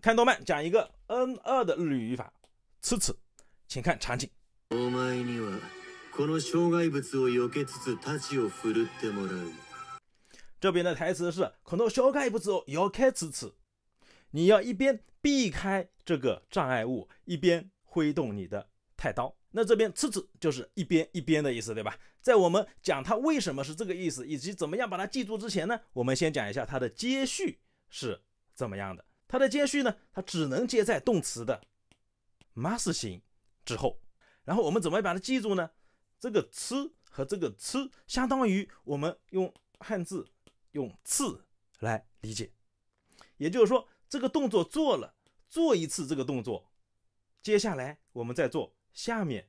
看动漫讲一个 N 二的日语语法，吃吃，请看场景。这边的台词是：，この障害物を避けつつ、たちを振るってもらう。这边的台词是：，この障害物を避けつつ。你要一边避开这个障碍物，一边挥动你的太刀。那这边次次就是一边一边的意思，对吧？在我们讲它为什么是这个意思，以及怎么样把它记住之前呢，我们先讲一下它的接续是怎么样的。它的接续呢，它只能接在动词的 m u s 形之后。然后我们怎么把它记住呢？这个吃和这个吃，相当于我们用汉字用次来理解。也就是说，这个动作做了，做一次这个动作，接下来我们再做下面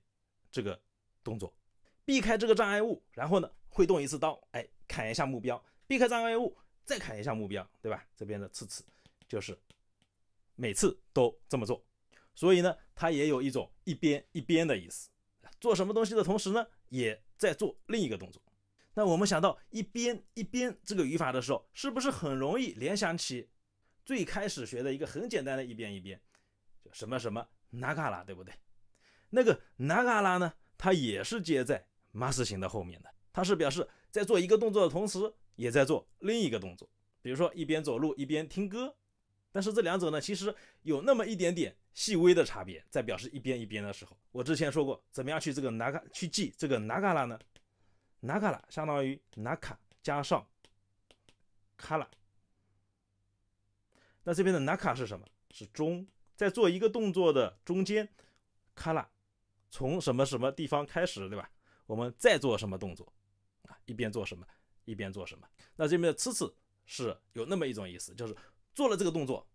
这个动作，避开这个障碍物，然后呢挥动一次刀，哎，砍一下目标，避开障碍物，再砍一下目标，对吧？这边的次次”。就是每次都这么做，所以呢，它也有一种一边一边的意思。做什么东西的同时呢，也在做另一个动作。那我们想到一边一边这个语法的时候，是不是很容易联想起最开始学的一个很简单的一边一边，就什么什么那嘎啦，对不对？那个那嘎啦呢？它也是接在 mas 型的后面的，它是表示在做一个动作的同时，也在做另一个动作。比如说一边走路一边听歌。但是这两者呢，其实有那么一点点细微的差别，在表示一边一边的时候，我之前说过，怎么样去这个拿卡去记这个拿卡拉呢？拿卡拉相当于拿卡加上卡拉。那这边的拿卡是什么？是中，在做一个动作的中间，卡拉从什么什么地方开始，对吧？我们再做什么动作啊？一边做什么，一边做什么？那这边的次次是有那么一种意思，就是。做了这个动作，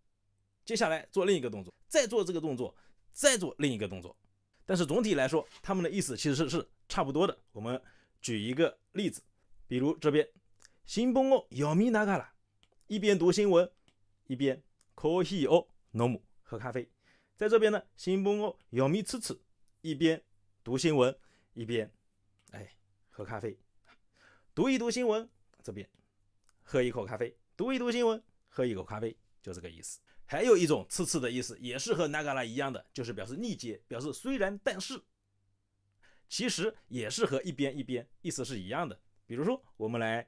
接下来做另一个动作，再做这个动作，再做另一个动作。但是总体来说，他们的意思其实是是差不多的。我们举一个例子，比如这边，新不我要米哪嘎啦，一边读新闻，一边喝喝 o，浓姆喝咖啡。在这边呢，新不我要米吃吃，一边读新闻，一边哎喝咖啡，读一读新闻，这边喝一口咖啡，读一读新闻。喝一口咖啡就这个意思。还有一种次次的意思，也是和那嘎拉一样的，就是表示逆接，表示虽然但是，其实也是和一边一边意思是一样的。比如说，我们来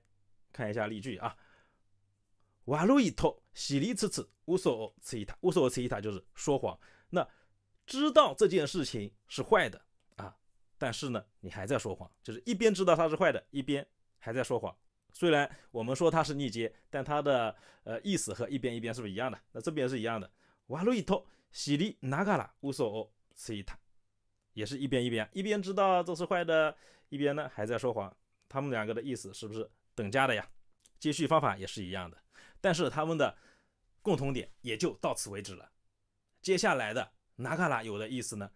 看一下例句啊，瓦路伊托西里次次乌索奥次伊塔乌索奥次伊塔就是说谎。那知道这件事情是坏的啊，但是呢，你还在说谎，就是一边知道它是坏的，一边还在说谎。虽然我们说它是逆接，但它的呃意思和一边一边是不是一样的？那这边是一样的。瓦路伊托喜里纳卡拉乌索欧西塔，也是一边一边，一边知道这是坏的，一边呢还在说谎。他们两个的意思是不是等价的呀？接续方法也是一样的，但是他们的共同点也就到此为止了。接下来的纳卡拉有的意思呢，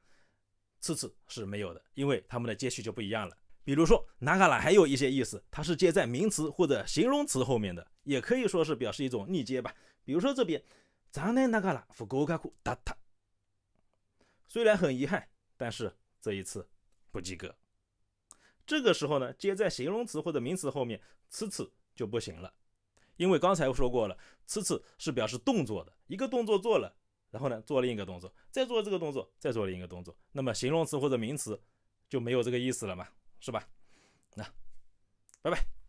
次次是没有的，因为他们的接续就不一样了。比如说，拿卡拉还有一些意思，它是接在名词或者形容词后面的，也可以说是表示一种逆接吧。比如说这边，咱呢拿卡拉福狗卡库达他。虽然很遗憾，但是这一次不及格。这个时候呢，接在形容词或者名词后面，次次就不行了，因为刚才说过了，次次是表示动作的，一个动作做了，然后呢做另一个动作，再做这个动作，再做另一个动作，那么形容词或者名词就没有这个意思了嘛。是吧？那，拜拜。